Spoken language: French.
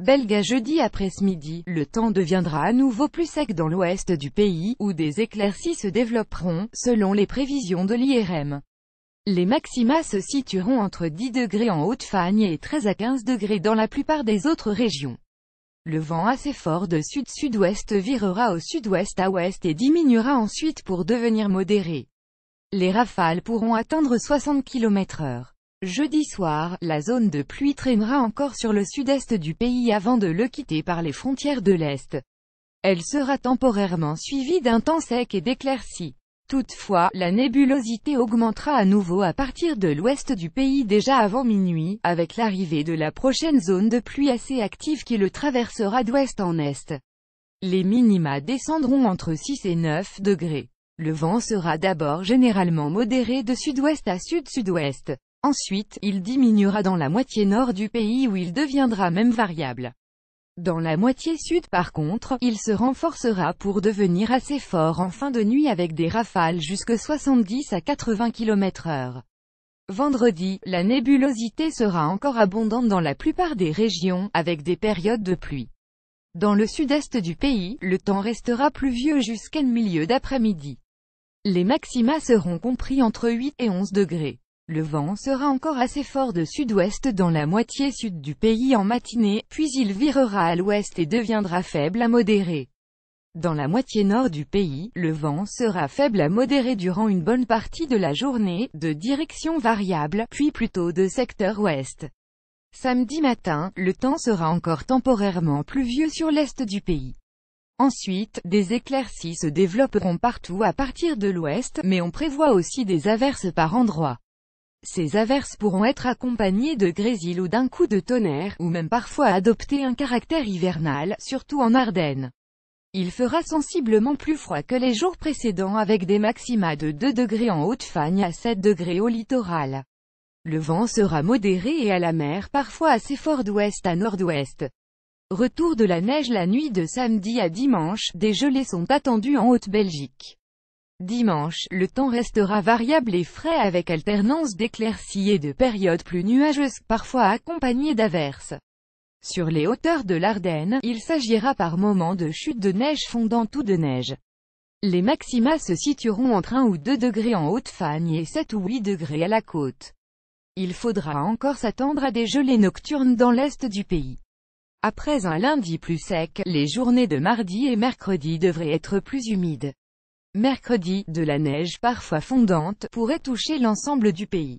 Belga jeudi après-midi, le temps deviendra à nouveau plus sec dans l'ouest du pays, où des éclaircies se développeront, selon les prévisions de l'IRM. Les maxima se situeront entre 10 degrés en Haute-Fagne et 13 à 15 degrés dans la plupart des autres régions. Le vent assez fort de sud-sud-ouest virera au sud-ouest à ouest et diminuera ensuite pour devenir modéré. Les rafales pourront atteindre 60 km h Jeudi soir, la zone de pluie traînera encore sur le sud-est du pays avant de le quitter par les frontières de l'Est. Elle sera temporairement suivie d'un temps sec et d'éclaircies. Toutefois, la nébulosité augmentera à nouveau à partir de l'ouest du pays déjà avant minuit, avec l'arrivée de la prochaine zone de pluie assez active qui le traversera d'ouest en est. Les minima descendront entre 6 et 9 degrés. Le vent sera d'abord généralement modéré de sud-ouest à sud-sud-ouest. Ensuite, il diminuera dans la moitié nord du pays où il deviendra même variable. Dans la moitié sud par contre, il se renforcera pour devenir assez fort en fin de nuit avec des rafales jusque 70 à 80 km h Vendredi, la nébulosité sera encore abondante dans la plupart des régions, avec des périodes de pluie. Dans le sud-est du pays, le temps restera pluvieux jusqu'à milieu d'après-midi. Les maxima seront compris entre 8 et 11 degrés. Le vent sera encore assez fort de sud-ouest dans la moitié sud du pays en matinée, puis il virera à l'ouest et deviendra faible à modéré. Dans la moitié nord du pays, le vent sera faible à modéré durant une bonne partie de la journée, de direction variable, puis plutôt de secteur ouest. Samedi matin, le temps sera encore temporairement pluvieux sur l'est du pays. Ensuite, des éclaircies se développeront partout à partir de l'ouest, mais on prévoit aussi des averses par endroits. Ces averses pourront être accompagnées de grésil ou d'un coup de tonnerre, ou même parfois adopter un caractère hivernal, surtout en Ardennes. Il fera sensiblement plus froid que les jours précédents avec des maxima de 2 degrés en Haute-Fagne à 7 degrés au littoral. Le vent sera modéré et à la mer parfois assez fort d'ouest à nord-ouest. Retour de la neige la nuit de samedi à dimanche, des gelées sont attendues en Haute-Belgique. Dimanche, le temps restera variable et frais avec alternance d'éclaircies et de périodes plus nuageuses, parfois accompagnées d'averses. Sur les hauteurs de l'Ardenne, il s'agira par moments de chutes de neige fondant ou de neige. Les maxima se situeront entre 1 ou 2 degrés en Haute-Fagne et 7 ou 8 degrés à la côte. Il faudra encore s'attendre à des gelées nocturnes dans l'est du pays. Après un lundi plus sec, les journées de mardi et mercredi devraient être plus humides. Mercredi, de la neige parfois fondante pourrait toucher l'ensemble du pays.